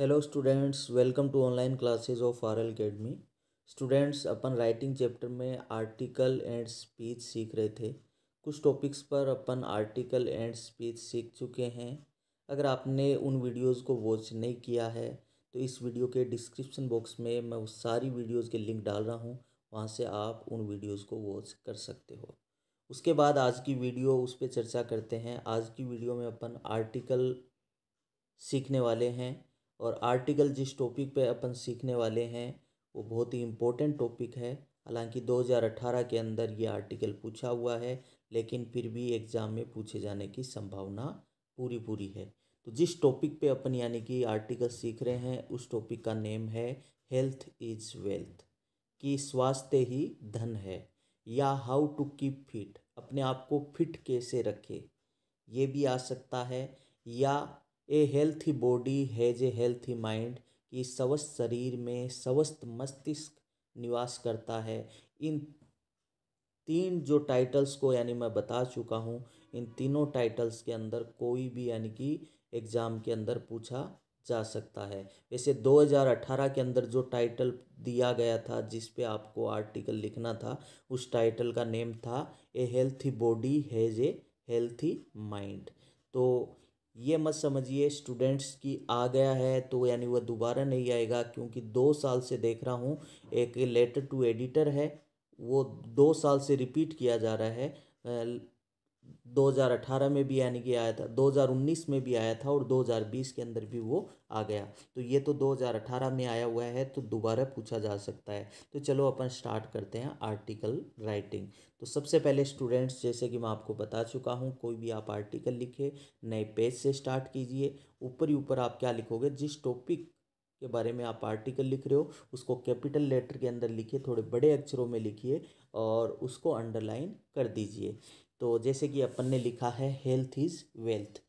hello students welcome to online classes of R L academy students अपन writing chapter में article and speech सीख रहे थे कुछ टॉपिक्स पर अपन आर्टिकल एंड स्पीच सीख चुके हैं अगर आपने उन वीडियोस को वॉच नहीं किया है तो इस वीडियो के डिस्क्रिप्शन बॉक्स में मैं उस सारी वीडियोज़ के लिंक डाल रहा हूँ वहाँ से आप उन वीडियोज़ को वॉच कर सकते हो उसके बाद आज की वीडियो उस पर चर्चा करते हैं आज की वीडियो में अपन आर्टिकल सीखने वाले हैं और आर्टिकल जिस टॉपिक पे अपन सीखने वाले हैं वो बहुत ही इम्पोर्टेंट टॉपिक है हालांकि 2018 के अंदर ये आर्टिकल पूछा हुआ है लेकिन फिर भी एग्ज़ाम में पूछे जाने की संभावना पूरी पूरी है तो जिस टॉपिक पे अपन यानी कि आर्टिकल सीख रहे हैं उस टॉपिक का नेम है हेल्थ इज वेल्थ कि स्वास्थ्य ही धन है या हाउ टू कीप फिट अपने आप को फिट कैसे रखे ये भी आ सकता है या a healthy body has a healthy mind कि स्वस्थ शरीर में स्वस्थ मस्तिष्क निवास करता है इन तीन जो टाइटल्स को यानी मैं बता चुका हूँ इन तीनों टाइटल्स के अंदर कोई भी यानी कि एग्ज़ाम के अंदर पूछा जा सकता है वैसे 2018 के अंदर जो टाइटल दिया गया था जिस पे आपको आर्टिकल लिखना था उस टाइटल का नेम था a healthy body has a healthy mind तो ये मत समझिए स्टूडेंट्स की आ गया है तो यानी वह दोबारा नहीं आएगा क्योंकि दो साल से देख रहा हूँ एक लेटर टू एडिटर है वो दो साल से रिपीट किया जा रहा है 2018 में भी यानी कि आया था 2019 में भी आया था और 2020 के अंदर भी वो आ गया तो ये तो 2018 में आया हुआ है तो दोबारा पूछा जा सकता है तो चलो अपन स्टार्ट करते हैं आर्टिकल राइटिंग तो सबसे पहले स्टूडेंट्स जैसे कि मैं आपको बता चुका हूँ कोई भी आप आर्टिकल लिखे नए पेज से स्टार्ट कीजिए ऊपर ही ऊपर आप क्या लिखोगे जिस टॉपिक के बारे में आप आर्टिकल लिख रहे हो उसको कैपिटल लेटर के अंदर लिखिए थोड़े बड़े अक्षरों में लिखिए और उसको अंडरलाइन कर दीजिए तो जैसे कि अपन ने लिखा है हेल्थ इज़ वेल्थ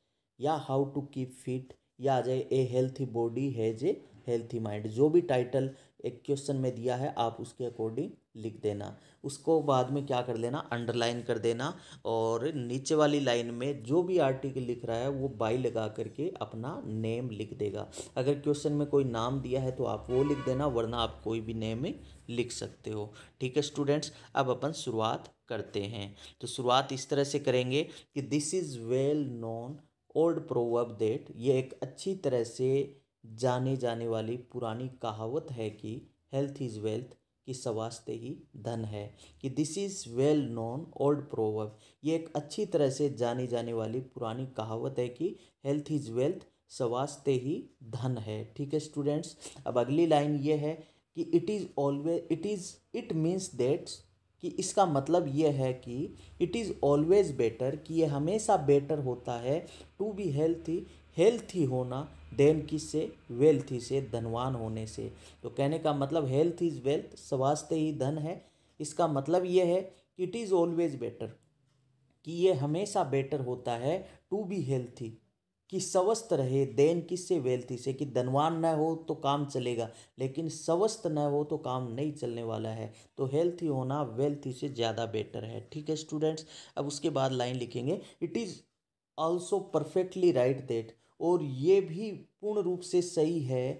या हाउ टू कीप फिट या आ जाए a healthy body has a healthy mind जो भी टाइटल एक क्वेश्चन में दिया है आप उसके अकॉर्डिंग लिख देना उसको बाद में क्या कर लेना अंडरलाइन कर देना और नीचे वाली लाइन में जो भी आर्टिकल लिख रहा है वो बाई लगा करके अपना नेम लिख देगा अगर क्वेश्चन में कोई नाम दिया है तो आप वो लिख देना वरना आप कोई भी नेम लिख सकते हो ठीक है स्टूडेंट्स अब अपन शुरुआत करते हैं तो शुरुआत इस तरह से करेंगे कि this is well known old proverb that ये एक अच्छी तरह से जाने जाने वाली पुरानी कहावत है कि हेल्थ इज़ वेल्थ कि स्वास्थ्य ही धन है कि this is well known old proverb ये एक अच्छी तरह से जानी जाने वाली पुरानी कहावत है कि हेल्थ इज़ वेल्थ स्वास्थ्य ही धन है ठीक है स्टूडेंट्स अब अगली लाइन ये है कि it is always it is it means that's कि इसका मतलब ये है कि इट इज़ ऑलवेज बेटर कि ये हमेशा बेटर होता है टू बी हेल्थी हेल्थी होना देन किससे वेल्थ ही से धनवान होने से तो कहने का मतलब हेल्थ इज़ वेल्थ स्वास्थ्य ही धन है इसका मतलब ये है कि इट इज़ ऑलवेज बेटर कि ये हमेशा बेटर होता है टू बी हेल्थी कि स्वस्थ रहे देन किससे वेल्थी से कि धनवान न हो तो काम चलेगा लेकिन स्वस्थ न हो तो काम नहीं चलने वाला है तो हेल्थी होना वेल्थी से ज़्यादा बेटर है ठीक है स्टूडेंट्स अब उसके बाद लाइन लिखेंगे it is also perfectly right that और ये भी पूर्ण रूप से सही है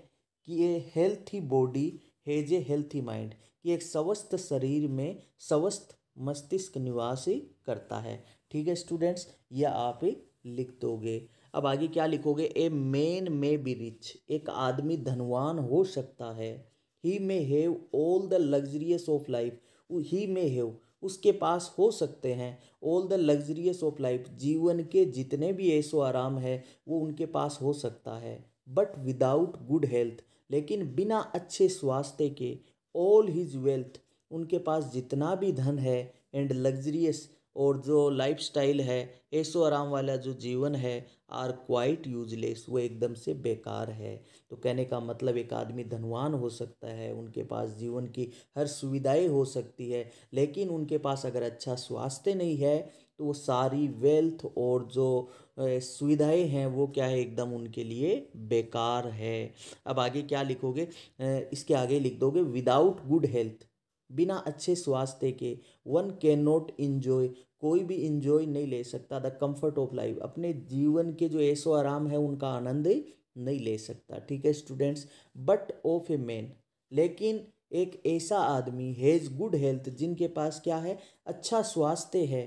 कि ये healthy body has a healthy mind कि एक स्वस्थ शरीर में स्वस्थ मस्तिष्क निवास करता है ठीक है स्टूडेंट्स यह आप ही लिख दोगे अब आगे क्या लिखोगे a man may be rich एक आदमी धनवान हो सकता है he may have all the luxurious of life he may have उसके पास हो सकते हैं all the luxurious of life जीवन के जितने भी ऐसो आराम है वो उनके पास हो सकता है बट विदाउट गुड हेल्थ लेकिन बिना अच्छे स्वास्थ्य के ऑल हिज वेल्थ उनके पास जितना भी धन है एंड लग्जरियस और जो लाइफ स्टाइल है ऐसो आराम वाला जो जीवन है आर क्वाइट यूजलेस वो एकदम से बेकार है तो कहने का मतलब एक आदमी धनवान हो सकता है उनके पास जीवन की हर सुविधाएं हो सकती है लेकिन उनके पास अगर अच्छा स्वास्थ्य नहीं है तो वो सारी वेल्थ और जो सुविधाएं हैं वो क्या है एकदम उनके लिए बेकार है अब आगे क्या लिखोगे इसके आगे लिख दोगे विदाउट गुड हेल्थ बिना अच्छे स्वास्थ्य के वन कैन नॉट इन्जॉय कोई भी इन्जॉय नहीं ले सकता द कम्फर्ट ऑफ लाइफ अपने जीवन के जो ऐसो आराम है उनका आनंद नहीं ले सकता ठीक है students but of a man लेकिन एक ऐसा आदमी हैज़ गुड हेल्थ जिनके पास क्या है अच्छा स्वास्थ्य है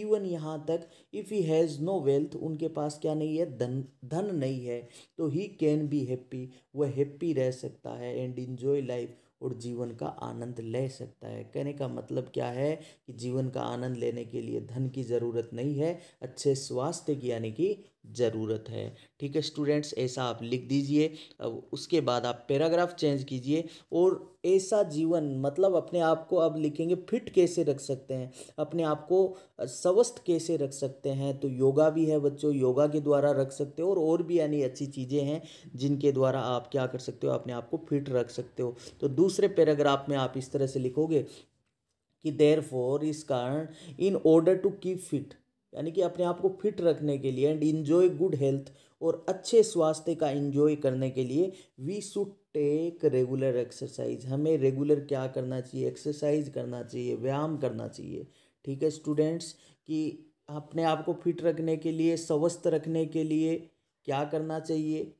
इवन यहाँ तक if he has no wealth उनके पास क्या नहीं है धन धन नहीं है तो ही कैन बी हैप्पी वह हैप्पी रह सकता है एंड इन्जॉय लाइफ और जीवन का आनंद ले सकता है कहने का मतलब क्या है कि जीवन का आनंद लेने के लिए धन की ज़रूरत नहीं है अच्छे स्वास्थ्य की यानी कि ज़रूरत है ठीक है स्टूडेंट्स ऐसा आप लिख दीजिए अब उसके बाद आप पैराग्राफ चेंज कीजिए और ऐसा जीवन मतलब अपने आप को अब लिखेंगे फिट कैसे रख सकते हैं अपने आप को स्वस्थ कैसे रख सकते हैं तो योगा भी है बच्चों योगा के द्वारा रख सकते हो और और भी यानी अच्छी चीज़ें हैं जिनके द्वारा आप क्या कर सकते हो अपने आप को फिट रख सकते हो तो दूसरे पैराग्राफ में आप इस तरह से लिखोगे कि देर फॉर इस कारण in order to keep fit यानी कि अपने आप को फिट रखने के लिए एंड इन्जॉय गुड हेल्थ और अच्छे स्वास्थ्य का इन्जॉय करने के लिए we should take regular exercise हमें रेगुलर क्या करना चाहिए एक्सरसाइज करना चाहिए व्यायाम करना चाहिए ठीक है स्टूडेंट्स कि अपने आप को फिट रखने के लिए स्वस्थ रखने के लिए क्या करना चाहिए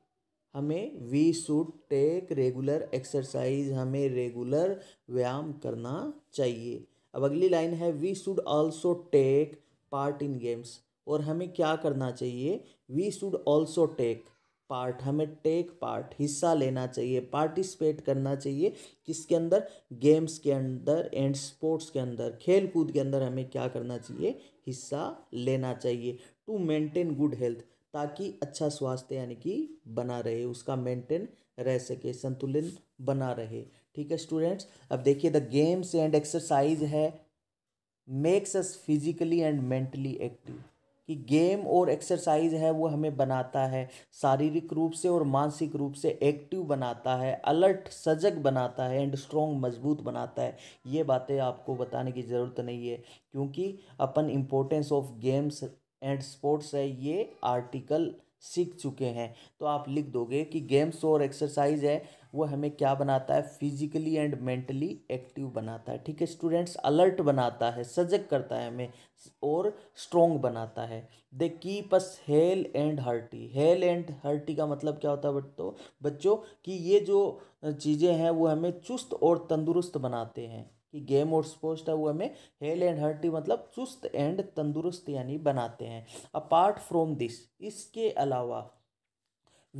हमें we should take regular exercise हमें रेगुलर व्यायाम करना चाहिए अब अगली लाइन है we should also take part in games और हमें क्या करना चाहिए we should also take part हमें टेक पार्ट हिस्सा लेना चाहिए पार्टिसिपेट करना चाहिए किसके अंदर गेम्स के अंदर एंड स्पोर्ट्स के अंदर खेल कूद के अंदर हमें क्या करना चाहिए हिस्सा लेना चाहिए टू मेंटेन गुड हेल्थ ताकि अच्छा स्वास्थ्य यानी कि बना रहे उसका मेंटेन रह सके संतुलन बना रहे ठीक है स्टूडेंट्स अब देखिए द गेम्स एंड एक्सरसाइज है makes us physically and mentally active कि गेम और एक्सरसाइज है वो हमें बनाता है शारीरिक रूप से और मानसिक रूप से एक्टिव बनाता है अलर्ट सजग बनाता है एंड स्ट्रॉन्ग मजबूत बनाता है ये बातें आपको बताने की ज़रूरत नहीं है क्योंकि अपन importance of games and sports है ये आर्टिकल सीख चुके हैं तो आप लिख दोगे कि गेम्स और एक्सरसाइज है वो हमें क्या बनाता है फिजिकली एंड मेंटली एक्टिव बनाता है ठीक है स्टूडेंट्स अलर्ट बनाता है सजग करता है हमें और स्ट्रोंग बनाता है they keep us hale and hearty hale and hearty का मतलब क्या होता है बच्चों बच्चों कि ये जो चीज़ें हैं वो हमें चुस्त और तंदुरुस्त बनाते हैं कि गेम और स्पोर्ट्स था वो हमें हेल एंड हर्टी मतलब चुस्त एंड तंदुरुस्त यानी बनाते हैं अपार्ट फ्रॉम दिस इसके अलावा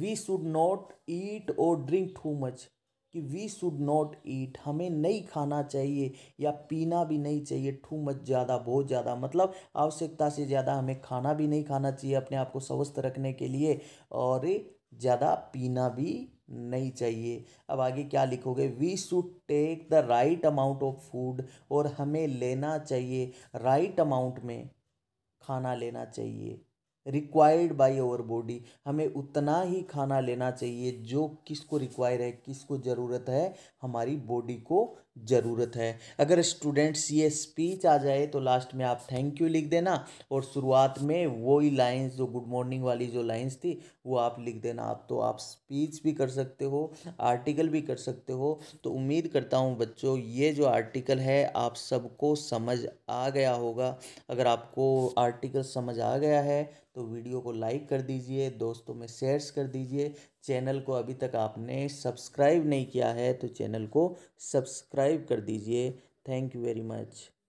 वी शुड नॉट ईट और ड्रिंक टू मच कि वी शुड नॉट ईट हमें नहीं खाना चाहिए या पीना भी नहीं चाहिए ठू मच ज़्यादा बहुत ज़्यादा मतलब आवश्यकता से ज़्यादा हमें खाना भी नहीं खाना चाहिए अपने आप को स्वस्थ रखने के लिए और ज़्यादा पीना भी नहीं चाहिए अब आगे क्या लिखोगे we should take the right amount of food और हमें लेना चाहिए राइट right अमाउंट में खाना लेना चाहिए रिक्वायर्ड बाय ओवर बॉडी हमें उतना ही खाना लेना चाहिए जो किसको रिक्वायर है किसको ज़रूरत है हमारी बॉडी को ज़रूरत है अगर स्टूडेंट्स ये स्पीच आ जाए तो लास्ट में आप थैंक यू लिख देना और शुरुआत में वो ही लाइन्स जो गुड मॉर्निंग वाली जो लाइन्स थी वो आप लिख देना आप तो आप स्पीच भी कर सकते हो आर्टिकल भी कर सकते हो तो उम्मीद करता हूँ बच्चों ये जो आर्टिकल है आप सबको समझ आ गया होगा अगर आपको आर्टिकल समझ आ गया है तो वीडियो को लाइक कर दीजिए दोस्तों में शेयर्स कर दीजिए चैनल को अभी तक आपने सब्सक्राइब नहीं किया है तो चैनल को सब्सक्राइब कर दीजिए थैंक यू वेरी मच